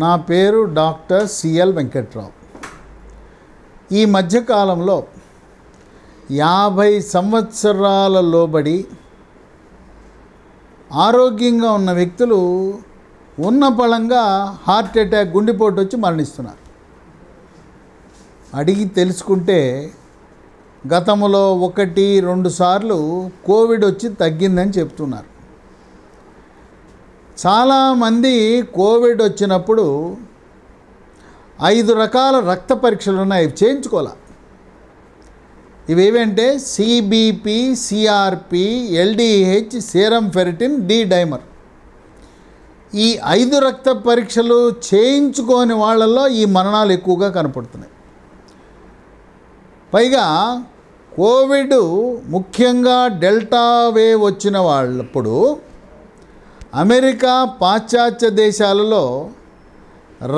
నా పేరు doctor CL Venkatrao ఈ మధ్యకాలంలో యాభై సంవత్సరాల లోబడి ఆరోగ్యంగా ఉన్న వ్యక్తులు ఉన్న పళంగా హార్ట్ అటాక్ గుండెపోటు వచ్చి మరణిస్తున్నారు అడిగి తెలుసుకుంటే గతంలో ఒకటి రెండు సార్లు కోవిడ్ వచ్చి తగ్గిందని చెప్తున్నారు చాలామంది కోవిడ్ వచ్చినప్పుడు ఐదు రకాల రక్త పరీక్షలు ఉన్నాయి ఇవి చేయించుకోవాలి ఇవేవేంటే CBP CRP LDH serum ferritin D dimer ఈ ఐదు రక్త పరీక్షలు చేయించుకోని వాళ్ళల్లో ఈ మరణాలు ఎక్కువగా కనపడుతున్నాయి పైగా కోవిడ్ ముఖ్యంగా డెల్టా వేవ్ వచ్చిన వాళ్ళప్పుడు అమెరికా పాశ్చాత్య దేశాలలో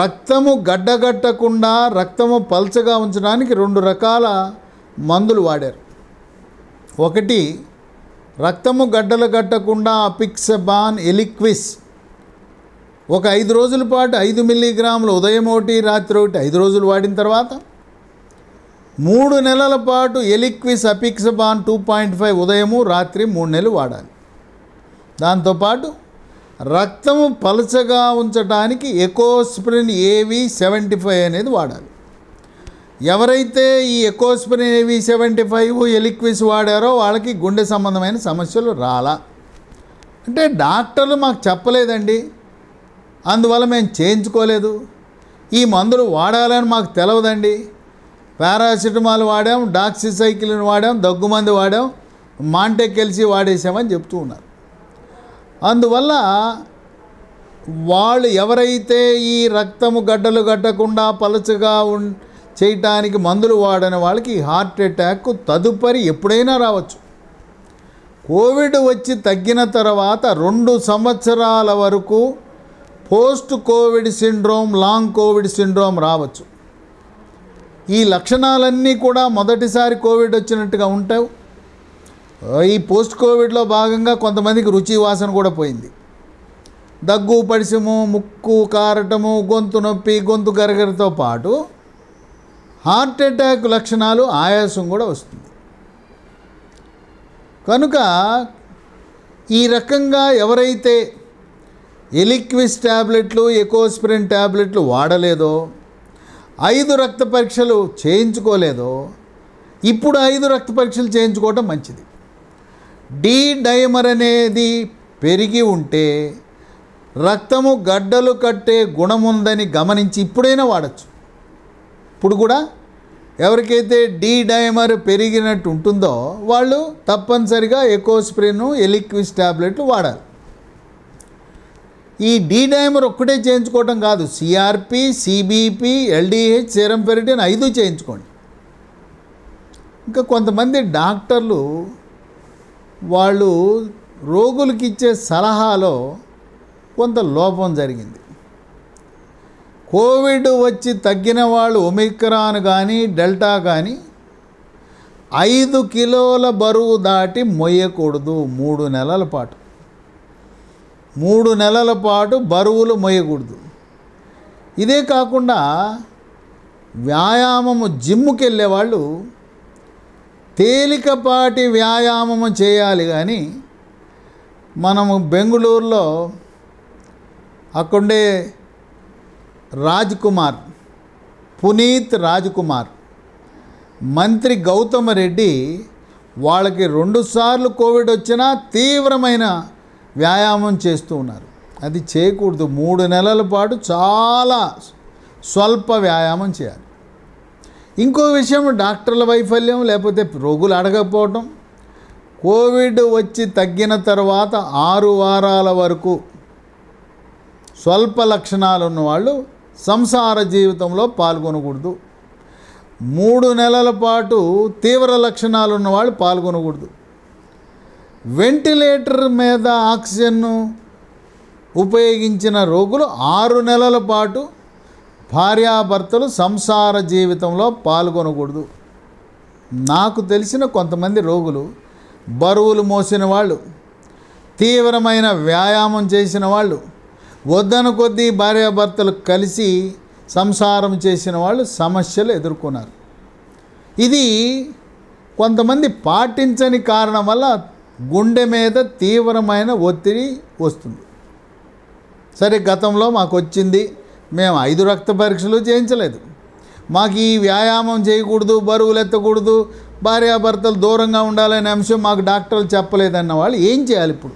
రక్తము గడ్డగట్టకుండా రక్తము పల్చగా ఉంచడానికి రెండు రకాల మందులు వాడారు ఒకటి రక్తము గడ్డలు గట్టకుండా అపిక్సబాన్ ఎలిక్విస్ ఒక ఐదు రోజుల పాటు ఐదు మిల్లీగ్రాములు ఉదయం ఒకటి రాత్రి ఒకటి ఐదు రోజులు వాడిన తర్వాత మూడు నెలల పాటు Eliquis apixaban two point five ఉదయము రాత్రి మూడు నెలలు వాడాలి దాంతోపాటు రక్తము పలచగా ఉంచడానికి ఎకోస్ప్రిన్ ఏవి సెవెంటీ ఫైవ్ అనేది వాడాలి ఎవరైతే ఈ ఎకోస్ప్రిన్ ఏవి సెవెంటీ ఫైవ్ ఎలిక్విస్ వాడారో వాళ్ళకి గుండె సంబంధమైన సమస్యలు రాలా అంటే డాక్టర్లు మాకు చెప్పలేదండి అందువల్ల మేము చేయించుకోలేదు ఈ మందులు వాడాలని మాకు తెలియదండి పారాసిటమాల్ వాడాం డాక్సిసైకిల్ని వాడాం దగ్గుమంది వాడాం మాంటెకెల్సి వాడేసామని చెప్తూ ఉన్నారు అందువల్ల వాళ్ళు ఎవరైతే ఈ రక్తము గడ్డలు గడ్డకుండా పలచగా ఉ చేయటానికి మందులు వాడిన వాళ్ళకి హార్ట్ అటాక్ తదుపరి ఎప్పుడైనా రావచ్చు కోవిడ్ వచ్చి తగ్గిన తర్వాత రెండు సంవత్సరాల వరకు post covid syndrome long covid syndrome రావచ్చు ఈ లక్షణాలన్నీ కూడా మొదటిసారి కోవిడ్ వచ్చినట్టుగా ఉంటావు ఈ పోస్ట్ కోవిడ్లో భాగంగా కొంతమందికి రుచి వాసన కూడా పోయింది దగ్గు పడిసము ముక్కు కారటము గొంతు నొప్పి గొంతు గరగరతో పాటు హార్ట్ అటాక్ లక్షణాలు ఆయాసం కూడా వస్తుంది కనుక ఈ రకంగా ఎవరైతే ఎలిక్విస్ ట్యాబ్లెట్లు ఎకోస్పిరిన్ ట్యాబ్లెట్లు వాడలేదో ఐదు రక్త పరీక్షలు చేయించుకోలేదో ఇప్పుడు ఐదు రక్త పరీక్షలు చేయించుకోవటం మంచిది డీ డైమర్ అనేది పెరిగి ఉంటే రక్తము గడ్డలు కట్టే గుణముందని గమనించి ఇప్పుడైనా వాడచ్చు ఇప్పుడు కూడా ఎవరికైతే డి డైమర్ పెరిగినట్టు ఉంటుందో వాళ్ళు తప్పనిసరిగా ఎకోస్ప్రిన్ ఎలిక్విస్ ట్యాబ్లెట్లు వాడాలి ఈ డి డైమర్ ఒక్కటే చేయించుకోవటం కాదు CRP CBP LDH serum ferritin ఐదు చేయించుకోండి ఇంకా కొంతమంది డాక్టర్లు వాళ్ళు రోగులకి ఇచ్చే సలహాలో కొంత లోపం జరిగింది కోవిడ్ వచ్చి తగ్గిన వాళ్ళు ఒమిక్రాన్ కానీ డెల్టా కానీ ఐదు కిలోల బరువు దాటి మొయ్యకూడదు మూడు నెలల పాటు మూడు నెలల పాటు బరువులు మొయ్యకూడదు ఇదే కాకుండా వ్యాయామము జిమ్ముకి వెళ్ళేవాళ్ళు తేలికపాటి వ్యాయామము చేయాలి కానీ మనము బెంగళూరులో అక్కడే రాజ్ కుమార్ పునీత్ రాజ్ కుమార్ మంత్రి గౌతమ్ రెడ్డి వాళ్ళకి రెండుసార్లు కోవిడ్ వచ్చినా తీవ్రమైన వ్యాయామం చేస్తూ ఉన్నారు అది చేయకూడదు మూడు నెలల పాటు చాలా స్వల్ప వ్యాయామం చేయాలి ఇంకో విషయం డాక్టర్ల వైఫల్యం లేకపోతే రోగులు అడగకపోవటం కోవిడ్ వచ్చి తగ్గిన తర్వాత ఆరు వారాల వరకు స్వల్ప లక్షణాలు ఉన్నవాళ్ళు సంసార జీవితంలో పాల్గొనకూడదు మూడు నెలల పాటు తీవ్ర లక్షణాలు ఉన్నవాళ్ళు పాల్గొనకూడదు వెంటిలేటర్ మీద ఆక్సిజన్ను ఉపయోగించిన రోగులు ఆరు నెలల పాటు భార్యాభర్తలు సంసార జీవితంలో పాల్గొనకూడదు నాకు తెలిసిన కొంతమంది రోగులు బరువులు మోసిన వాళ్ళు తీవ్రమైన వ్యాయామం చేసిన వాళ్ళు వద్దన కొద్దీ భార్యాభర్తలు కలిసి సంసారం చేసిన వాళ్ళు సమస్యలు ఎదుర్కొన్నారు ఇది కొంతమంది పాటించని కారణం వల్ల గుండె మీద తీవ్రమైన ఒత్తిడి వస్తుంది సరే గతంలో మాకు వచ్చింది మేము ఐదు రక్త పరీక్షలు చేయించలేదు మాకు ఈ వ్యాయామం చేయకూడదు బరువులు ఎత్తకూడదు భార్యాభర్తలు దూరంగా ఉండాలనే అంశం మాకు డాక్టర్లు చెప్పలేదన్న వాళ్ళు ఏం చేయాలి ఇప్పుడు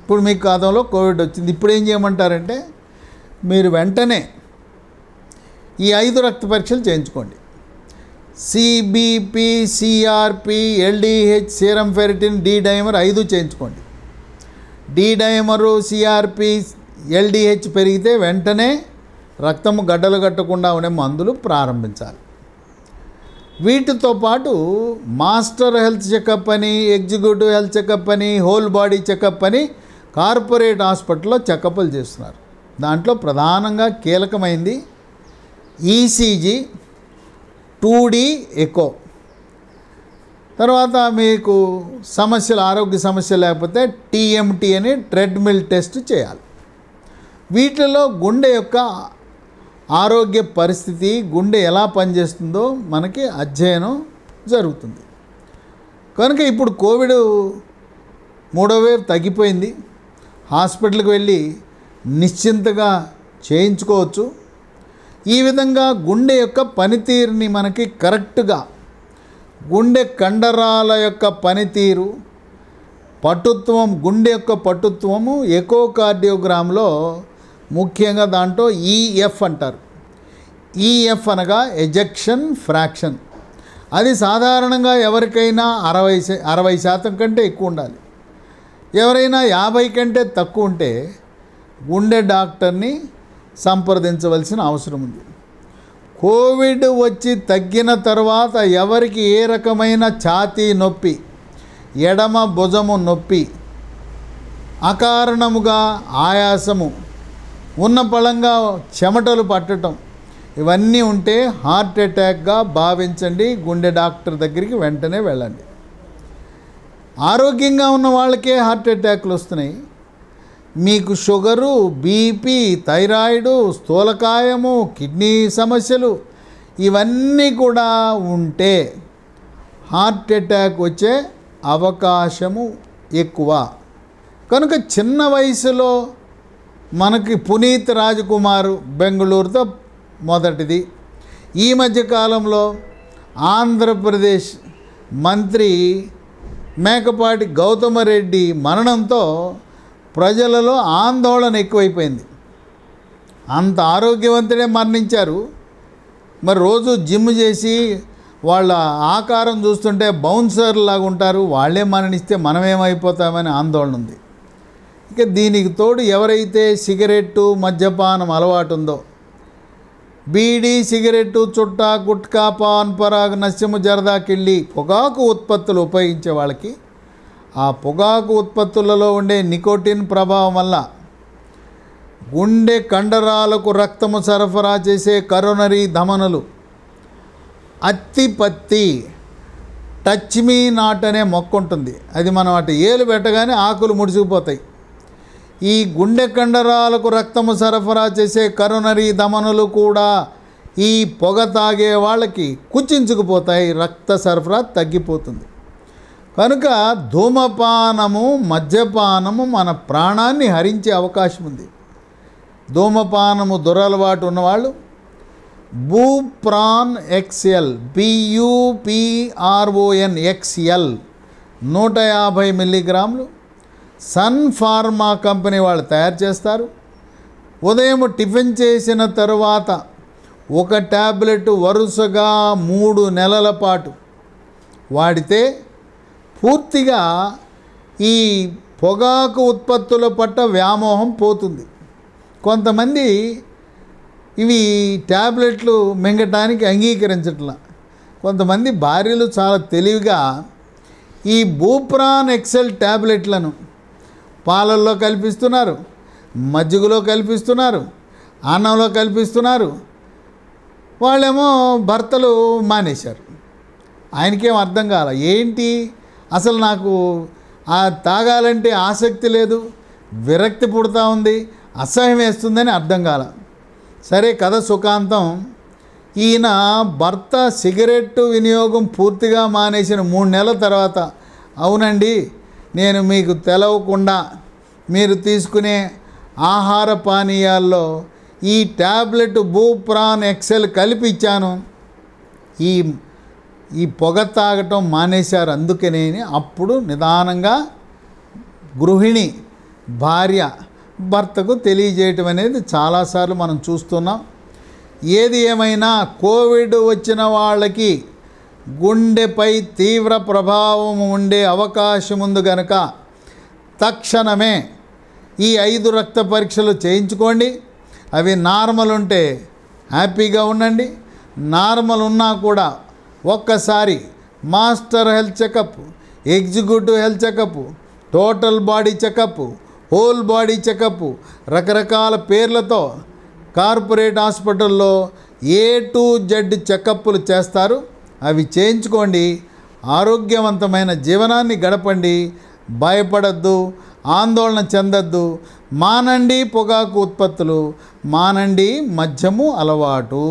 ఇప్పుడు మీకు కాదంలో కోవిడ్ వచ్చింది ఇప్పుడు ఏం చేయమంటారంటే మీరు వెంటనే ఈ ఐదు రక్త పరీక్షలు చేయించుకోండి CBP CRP LDH serum ferritin D dimer ఐదు చేయించుకోండి డి డైమరు సిఆర్పి ఎల్డిహెచ్ పెరిగితే వెంటనే రక్తము గడ్డలు కట్టకుండా ఉండే మందులు ప్రారంభించాలి వీటితో పాటు మాస్టర్ హెల్త్ చెకప్ అని ఎగ్జిక్యూటివ్ హెల్త్ చెకప్ అని హోల్ బాడీ చెకప్ అని కార్పొరేట్ హాస్పిటల్లో చెకప్లు చేస్తున్నారు దాంట్లో ప్రధానంగా కీలకమైంది ఈసీజీ టూ డీ ఎకో తర్వాత మీకు సమస్యలు ఆరోగ్య సమస్య లేకపోతే టీఎంటీ అని ట్రెడ్మిల్ టెస్ట్ చేయాలి వీటిలో గుండె యొక్క ఆరోగ్య పరిస్థితి గుండె ఎలా పనిచేస్తుందో మనకి అధ్యయనం జరుగుతుంది కనుక ఇప్పుడు కోవిడ్ మూడో వేవ్ తగ్గిపోయింది హాస్పిటల్కి వెళ్ళి నిశ్చింతగా చేయించుకోవచ్చు ఈ విధంగా గుండె యొక్క పనితీరుని మనకి కరెక్ట్గా గుండె కండరాల యొక్క పనితీరు పటుత్వం గుండె యొక్క పటుత్వము ఎకోకార్డియోగ్రామ్లో ముఖ్యంగా దాంట్లో ఈఎఫ్ e అంటారు ఈఎఫ్ e అనగా ఎజెక్షన్ ఫ్రాక్షన్ అది సాధారణంగా ఎవరికైనా అరవై అరవై శాతం కంటే ఎక్కువ ఉండాలి ఎవరైనా యాభై కంటే తక్కువ ఉంటే గుండె డాక్టర్ని సంప్రదించవలసిన అవసరం ఉంది కోవిడ్ వచ్చి తగ్గిన తర్వాత ఎవరికి ఏ రకమైన ఛాతీ నొప్పి ఎడమ భుజము నొప్పి అకారణముగా ఆయాసము ఉన్న పళంగా చెమటలు పట్టడం ఇవన్నీ ఉంటే హార్ట్ అటాక్గా భావించండి గుండె డాక్టర్ దగ్గరికి వెంటనే వెళ్ళండి ఆరోగ్యంగా ఉన్న వాళ్ళకే హార్ట్ అటాక్లు వస్తున్నాయి మీకు షుగరు బీపీ థైరాయిడు స్థూలకాయము కిడ్నీ సమస్యలు ఇవన్నీ కూడా ఉంటే హార్ట్ అటాక్ వచ్చే అవకాశము ఎక్కువ కనుక చిన్న వయసులో మనకి పునీత్ రాజకుమార్ బెంగళూరుతో మొదటిది ఈ మధ్యకాలంలో ఆంధ్రప్రదేశ్ మంత్రి మేకపాటి గౌతమరెడ్డి మరణంతో ప్రజలలో ఆందోళన ఎక్కువైపోయింది అంత ఆరోగ్యవంతుడే మరణించారు మరి రోజు జిమ్ చేసి వాళ్ళ ఆకారం చూస్తుంటే బౌన్సర్ లాగా ఉంటారు వాళ్ళే మరణిస్తే మనమేమైపోతామని ఆందోళన ఉంది ఇక దీనికి తోడు ఎవరైతే సిగరెట్టు మద్యపానం అలవాటు ఉందో బీడీ సిగరెట్టు చుట్ట గుట్కా పాన్ పరాగ్ నశ్యము జరదాకెళ్ళి పొగాకు ఉత్పత్తులు ఉపయోగించే వాళ్ళకి ఆ పొగాకు ఉత్పత్తులలో ఉండే నికోటిన్ ప్రభావం వల్ల గుండె కండరాలకు రక్తము సరఫరా చేసే కరోనరీ ధమనులు అత్తి పత్తి టచ్ మీ నాట్ అనే మొక్క ఉంటుంది అది మనం అటు ఏలు పెట్టగానే ఆకులు ముడిసిపోతాయి ఈ గుండె కండరాలకు రక్తము సరఫరా చేసే కరోనరీ ధమనులు కూడా ఈ పొగ తాగే వాళ్ళకి కుచించుకుపోతాయి రక్త సరఫరా తగ్గిపోతుంది కనుక ధూమపానము మద్యపానము మన ప్రాణాన్ని హరించే అవకాశం ఉంది ధూమపానము దురలవాటు ఉన్నవాళ్ళు బూప్రాన్ ఎక్స్ఎల్ బియూపిఆర్ఓఎన్ ఎక్స్ఎల్ నూట యాభై మిల్లీగ్రాములు సన్ ఫార్మా కంపెనీ వాళ్ళు తయారు చేస్తారు ఉదయం టిఫిన్ చేసిన తరువాత ఒక ట్యాబ్లెట్ వరుసగా మూడు నెలల పాటు వాడితే పూర్తిగా ఈ పొగాకు ఉత్పత్తుల పట్ల వ్యామోహం పోతుంది కొంతమంది ఇవి ట్యాబ్లెట్లు మింగటానికి అంగీకరించట్ల కొంతమంది భార్యలు చాలా తెలివిగా ఈ బూప్రాన్ ఎక్సెల్ ట్యాబ్లెట్లను పాలల్లో కల్పిస్తున్నారు మజ్జిగలో కల్పిస్తున్నారు అన్నంలో కల్పిస్తున్నారు వాళ్ళేమో భర్తలు మానేశారు ఆయనకేం అర్థం కాల ఏంటి అసలు నాకు ఆ తాగాలంటే ఆసక్తి లేదు విరక్తి పుడతా ఉంది అసహ్యం వేస్తుందని అర్థం కాల సరే కథ సుఖాంతం ఈయన భర్త సిగరెట్టు వినియోగం పూర్తిగా మానేసిన మూడు నెలల తర్వాత అవునండి నేను మీకు తెలవకుండా మీరు తీసుకునే ఆహార పానీయాల్లో ఈ ట్యాబ్లెట్ బూప్రాన్ ఎక్సెల్ కలిపిచ్చాను ఈ ఈ పొగ తాగటం మానేశారు అందుకనే అప్పుడు నిదానంగా గృహిణి భార్య భర్తకు తెలియజేయటం అనేది చాలాసార్లు మనం చూస్తున్నాం ఏది ఏమైనా కోవిడ్ వచ్చిన వాళ్ళకి గుండెపై తీవ్ర ప్రభావం ఉండే అవకాశం ఉంది కనుక తక్షణమే ఈ ఐదు రక్త పరీక్షలు చేయించుకోండి అవి నార్మల్ ఉంటే హ్యాపీగా ఉండండి నార్మల్ ఉన్నా కూడా ఒక్కసారి master health checkup executive health checkup total body checkup whole body checkup రకరకాల పేర్లతో కార్పొరేట్ హాస్పిటల్లో ఏ టు జెడ్ చెకప్లు చేస్తారు అవి చేయించుకోండి ఆరోగ్యవంతమైన జీవనాన్ని గడపండి భయపడద్దు ఆందోళన చెందద్దు మానండి పొగాకు ఉత్పత్తులు మానండి మద్యము అలవాటు